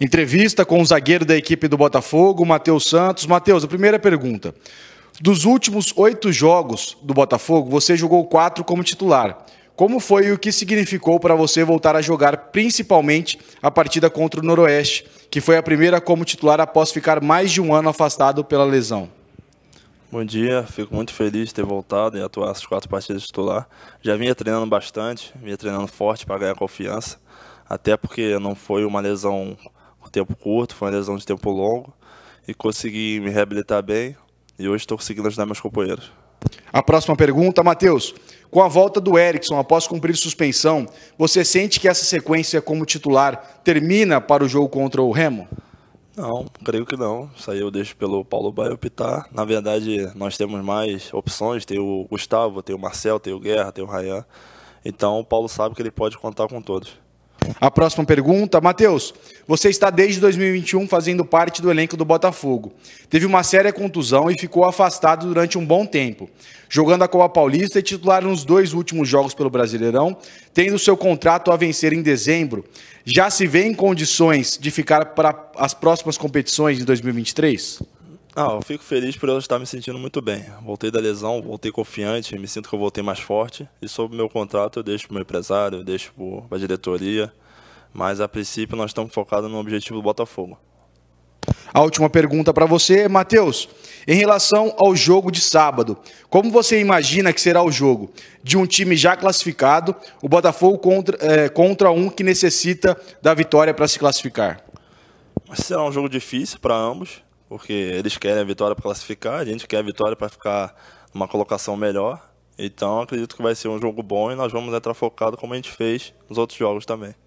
Entrevista com o zagueiro da equipe do Botafogo, Matheus Santos. Matheus, a primeira pergunta. Dos últimos oito jogos do Botafogo, você jogou quatro como titular. Como foi e o que significou para você voltar a jogar, principalmente a partida contra o Noroeste, que foi a primeira como titular após ficar mais de um ano afastado pela lesão? Bom dia, fico muito feliz de ter voltado e atuar essas quatro partidas de titular. Já vinha treinando bastante, vinha treinando forte para ganhar confiança, até porque não foi uma lesão tempo curto, foi uma lesão de tempo longo e consegui me reabilitar bem e hoje estou conseguindo ajudar meus companheiros. A próxima pergunta, Matheus. Com a volta do Erickson após cumprir suspensão, você sente que essa sequência como titular termina para o jogo contra o Remo? Não, creio que não. Isso aí eu deixo pelo Paulo Baio optar. Na verdade, nós temos mais opções. Tem o Gustavo, tem o Marcel, tem o Guerra, tem o Rayan. Então o Paulo sabe que ele pode contar com todos. A próxima pergunta, Matheus, você está desde 2021 fazendo parte do elenco do Botafogo. Teve uma séria contusão e ficou afastado durante um bom tempo, jogando a Copa Paulista e titular nos dois últimos jogos pelo Brasileirão, tendo seu contrato a vencer em dezembro. Já se vê em condições de ficar para as próximas competições de 2023? Ah, eu fico feliz por eu estar me sentindo muito bem. Voltei da lesão, voltei confiante, me sinto que eu voltei mais forte. E sobre o meu contrato, eu deixo para o meu empresário, eu deixo para a diretoria. Mas a princípio, nós estamos focados no objetivo do Botafogo. A última pergunta para você, Matheus. Em relação ao jogo de sábado, como você imagina que será o jogo de um time já classificado, o Botafogo contra, é, contra um que necessita da vitória para se classificar? Será um jogo difícil para ambos porque eles querem a vitória para classificar, a gente quer a vitória para ficar numa colocação melhor. Então acredito que vai ser um jogo bom e nós vamos entrar focado como a gente fez nos outros jogos também.